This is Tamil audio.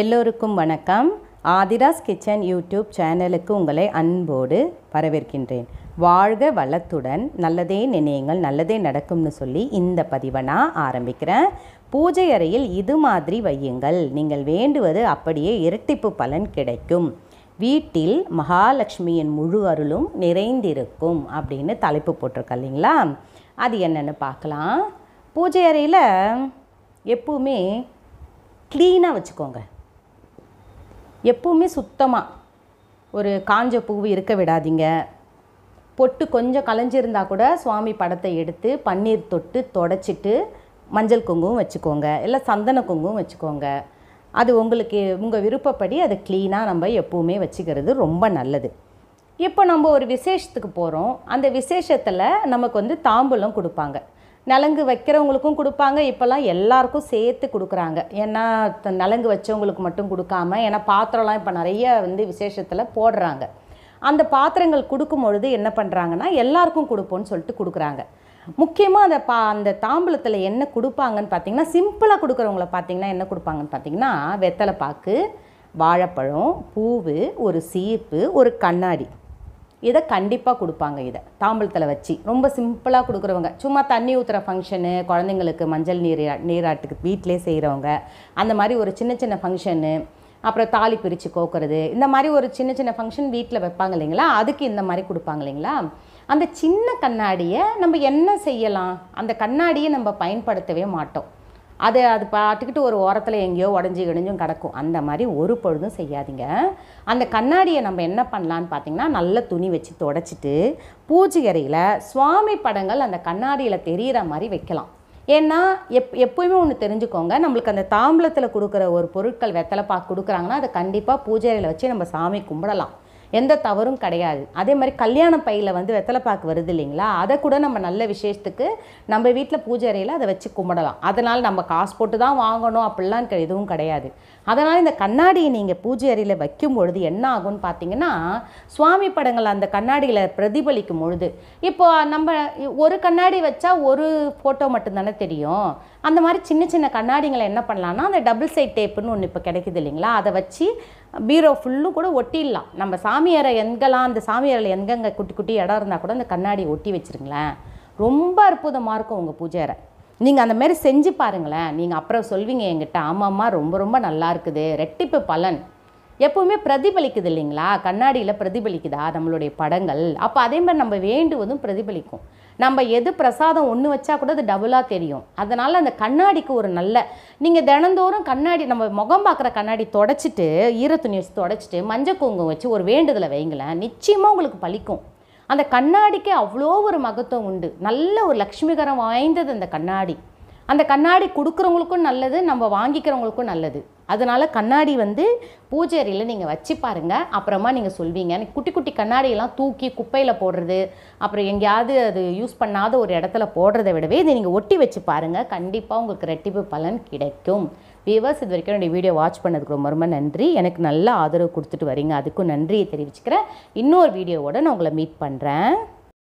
எல்லோருக்கும் வணக்கம் ஆதிராஸ் கிச்சன் யூடியூப் சேனலுக்கு உங்களை அன்போடு வரவேற்கின்றேன் வாழ்க வளத்துடன் நல்லதே நினையுங்கள் நல்லதே நடக்கும்னு சொல்லி இந்த பதிவை நான் ஆரம்பிக்கிறேன் பூஜை அறையில் இது மாதிரி வையுங்கள் நீங்கள் வேண்டுவது அப்படியே இரட்டிப்பு பலன் கிடைக்கும் வீட்டில் மகாலட்சுமியின் முழு அருளும் நிறைந்திருக்கும் அப்படின்னு தலைப்பு போட்டிருக்க இல்லைங்களா அது என்னென்னு பார்க்கலாம் பூஜை அறையில் எப்பவுமே க்ளீனாக வச்சுக்கோங்க எப்பவுமே சுத்தமாக ஒரு காஞ்ச பூ இருக்க விடாதீங்க பொட்டு கொஞ்சம் கலைஞ்சிருந்தா கூட சுவாமி படத்தை எடுத்து பன்னீர் தொட்டு தொடச்சிட்டு மஞ்சள் குங்குமம் வச்சுக்கோங்க இல்லை சந்தன குங்குமம் வச்சுக்கோங்க அது உங்களுக்கு உங்கள் விருப்பப்படி அதை க்ளீனாக நம்ம எப்போவுமே வச்சுக்கிறது ரொம்ப நல்லது இப்போ நம்ம ஒரு விசேஷத்துக்கு போகிறோம் அந்த விசேஷத்தில் நமக்கு வந்து தாம்பூலம் கொடுப்பாங்க நலங்கு வைக்கிறவங்களுக்கும் கொடுப்பாங்க இப்போல்லாம் எல்லாருக்கும் சேர்த்து கொடுக்குறாங்க ஏன்னா நலங்கு வச்சவங்களுக்கு மட்டும் கொடுக்காம ஏன்னா பாத்திரம்லாம் இப்போ நிறைய வந்து விசேஷத்தில் போடுறாங்க அந்த பாத்திரங்கள் கொடுக்கும் பொழுது என்ன பண்ணுறாங்கன்னா எல்லாருக்கும் கொடுப்போம்னு சொல்லிட்டு கொடுக்குறாங்க முக்கியமாக அந்த பா அந்த தாம்பூலத்தில் என்ன கொடுப்பாங்கன்னு பார்த்தீங்கன்னா சிம்பிளாக கொடுக்குறவங்கள பார்த்தீங்கன்னா என்ன கொடுப்பாங்கன்னு பார்த்தீங்கன்னா வெத்தலை பாக்கு வாழைப்பழம் பூவு ஒரு சீப்பு ஒரு கண்ணாடி இதை கண்டிப்பாக கொடுப்பாங்க இதை தாம்பழத்தில் வச்சு ரொம்ப சிம்பிளாக கொடுக்குறவங்க சும்மா தண்ணி ஊற்றுற ஃபங்க்ஷனு குழந்தைங்களுக்கு மஞ்சள் நீர் நீராட்டுக்கு வீட்டிலே செய்கிறவங்க அந்த மாதிரி ஒரு சின்ன சின்ன ஃபங்க்ஷனு அப்புறம் தாலி பிரித்து கோக்குறது இந்த மாதிரி ஒரு சின்ன சின்ன ஃபங்க்ஷன் வீட்டில் வைப்பாங்க இல்லைங்களா அதுக்கு இந்த மாதிரி கொடுப்பாங்க இல்லைங்களா அந்த சின்ன கண்ணாடியை நம்ம என்ன செய்யலாம் அந்த கண்ணாடியை நம்ம பயன்படுத்தவே மாட்டோம் அதை அது பார்த்துக்கிட்டு ஒரு ஓரத்தில் எங்கேயோ உடஞ்சி கிடஞ்சும் கிடக்கும் அந்த மாதிரி ஒரு பொழுதும் செய்யாதீங்க அந்த கண்ணாடியை நம்ம என்ன பண்ணலான்னு பார்த்தீங்கன்னா நல்ல துணி வச்சு தொடச்சிட்டு பூச்சிகரையில் சுவாமி படங்கள் அந்த கண்ணாடியில் தெரிகிற மாதிரி வைக்கலாம் ஏன்னா எப் எப்போயுமே ஒன்று தெரிஞ்சுக்கோங்க நம்மளுக்கு அந்த தாம்பலத்தில் கொடுக்குற ஒரு பொருட்கள் வெத்தலை பார்க்க கொடுக்குறாங்கன்னா அதை கண்டிப்பாக பூஜையில் வச்சு நம்ம சாமி கும்பிடலாம் எந்த தவறும் கிடையாது அதே மாதிரி கல்யாண பையில் வந்து வெத்தலைப்பாக்கு வருது இல்லைங்களா அதை கூட நம்ம நல்ல விசேஷத்துக்கு நம்ம வீட்டில் பூஜை அறையில் அதை வச்சு கும்பிடலாம் அதனால் நம்ம காசு போட்டு தான் வாங்கணும் அப்படிலாம் எதுவும் கிடையாது அதனால் இந்த கண்ணாடியை நீங்கள் பூஜை அறையில் வைக்கும் பொழுது என்ன ஆகும்னு பார்த்தீங்கன்னா சுவாமி படங்கள் அந்த கண்ணாடியில் பிரதிபலிக்கும் பொழுது இப்போ நம்ம ஒரு கண்ணாடி வச்சா ஒரு ஃபோட்டோ மட்டும்தானே தெரியும் அந்த மாதிரி சின்ன சின்ன கண்ணாடிங்களை என்ன பண்ணலான்னா அந்த டபுள் சைட் டேப்புன்னு ஒன்று இப்போ கிடைக்குது இல்லைங்களா அதை வச்சு பீரோ ஃபுல்லும் கூட ஒட்டிடலாம் நம்ம சாமியாரை எங்கெல்லாம் அந்த சாமியாரில் எங்கெங்கே குட்டி குட்டி இடம் இருந்தால் கூட அந்த கண்ணாடி ஒட்டி வச்சுருங்களேன் ரொம்ப அற்புதமாக இருக்கும் உங்கள் பூஜை நீங்கள் அந்த மாதிரி செஞ்சு பாருங்களேன் நீங்கள் அப்புறம் சொல்வீங்க என்கிட்ட ஆமாம்மா ரொம்ப ரொம்ப நல்லா இருக்குது ரெட்டிப்பு பலன் எப்போவுமே பிரதிபலிக்குது இல்லைங்களா கண்ணாடியில் பிரதிபலிக்குதா நம்மளுடைய படங்கள் அப்போ அதே மாதிரி நம்ம வேண்டுவதும் பிரதிபலிக்கும் நம்ம எது பிரசாதம் ஒன்று வச்சா கூட அது டபுளாக தெரியும் அதனால் அந்த கண்ணாடிக்கு ஒரு நல்ல நீங்கள் தினந்தோறும் கண்ணாடி நம்ம முகம் பார்க்குற கண்ணாடி தொடச்சிட்டு ஈரத்து நியூஸ் வச்சு தொடச்சிட்டு மஞ்சள் குங்குமம் வச்சு ஒரு வேண்டுதலை வைங்களேன் நிச்சயமாக உங்களுக்கு பழிக்கும் அந்த கண்ணாடிக்கே அவ்வளோ ஒரு மகத்துவம் உண்டு நல்ல ஒரு லக்ஷ்மிகரம் வாய்ந்தது அந்த கண்ணாடி அந்த கண்ணாடி கொடுக்குறவங்களுக்கும் நல்லது நம்ம வாங்கிக்கிறவங்களுக்கும் நல்லது அதனால் கண்ணாடி வந்து பூஜை அறையில் நீங்கள் வச்சு பாருங்கள் அப்புறமா நீங்கள் சொல்வீங்க குட்டி குட்டி கண்ணாடியெல்லாம் தூக்கி குப்பையில் போடுறது அப்புறம் எங்கேயாவது அது யூஸ் பண்ணாத ஒரு இடத்துல போடுறத விடவே இதை நீங்கள் ஒட்டி வச்சு பாருங்கள் கண்டிப்பாக உங்களுக்கு ரெட்டிப்பு பலன் கிடைக்கும் வியூவர்ஸ் இது வரைக்கும் என்னுடைய வீடியோ வாட்ச் பண்ணதுக்கு ரொம்ப ரொம்ப நன்றி எனக்கு நல்ல ஆதரவு கொடுத்துட்டு வரீங்க அதுக்கும் நன்றியை தெரிவிச்சுக்கிறேன் இன்னொரு வீடியோவோடு நான் உங்களை மீட் பண்ணுறேன்